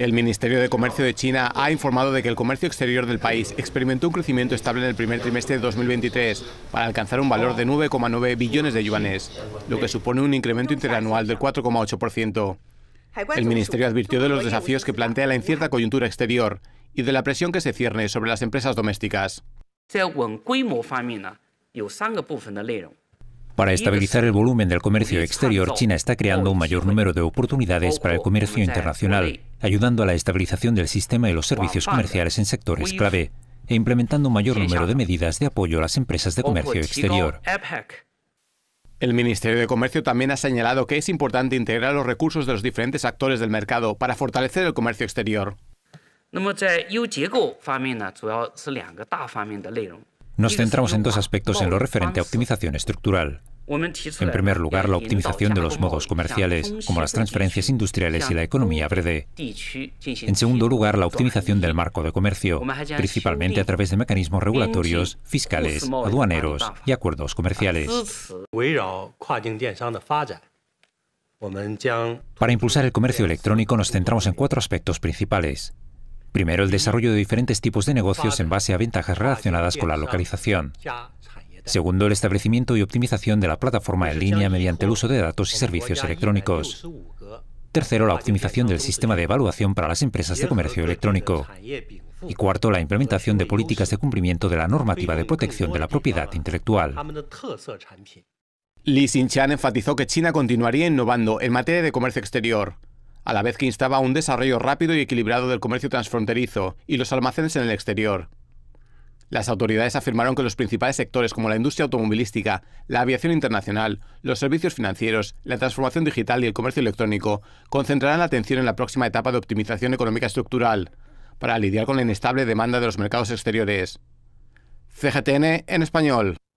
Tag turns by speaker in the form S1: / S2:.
S1: El Ministerio de Comercio de China ha informado de que el comercio exterior del país experimentó un crecimiento estable en el primer trimestre de 2023 para alcanzar un valor de 9,9 billones de yuanes, lo que supone un incremento interanual del 4,8%. El Ministerio advirtió de los desafíos que plantea la incierta coyuntura exterior y de la presión que se cierne sobre las empresas domésticas.
S2: Para estabilizar el volumen del comercio exterior, China está creando un mayor número de oportunidades para el comercio internacional, ayudando a la estabilización del sistema y los servicios comerciales en sectores clave e implementando un mayor número de medidas de apoyo a las empresas de comercio exterior.
S1: El Ministerio de Comercio también ha señalado que es importante integrar los recursos de los diferentes actores del mercado para fortalecer el comercio exterior. Nos centramos en dos aspectos en lo referente a
S2: optimización estructural. En primer lugar, la optimización de los modos comerciales, como las transferencias industriales y la economía verde. En segundo lugar, la optimización del marco de comercio, principalmente a través de mecanismos regulatorios, fiscales, aduaneros y acuerdos comerciales. Para impulsar el comercio electrónico nos centramos en cuatro aspectos principales. Primero, el desarrollo de diferentes tipos de negocios en base a ventajas relacionadas con la localización. Segundo, el establecimiento y optimización de la plataforma en línea mediante el uso de datos y servicios electrónicos. Tercero, la optimización del sistema de evaluación para las empresas de comercio electrónico. Y cuarto, la implementación de políticas de cumplimiento de la
S1: normativa de protección de la propiedad intelectual. Li Xinchan enfatizó que China continuaría innovando en materia de comercio exterior a la vez que instaba a un desarrollo rápido y equilibrado del comercio transfronterizo y los almacenes en el exterior. Las autoridades afirmaron que los principales sectores como la industria automovilística, la aviación internacional, los servicios financieros, la transformación digital y el comercio electrónico concentrarán la atención en la próxima etapa de optimización económica estructural, para lidiar con la inestable demanda de los mercados exteriores. CGTN en español.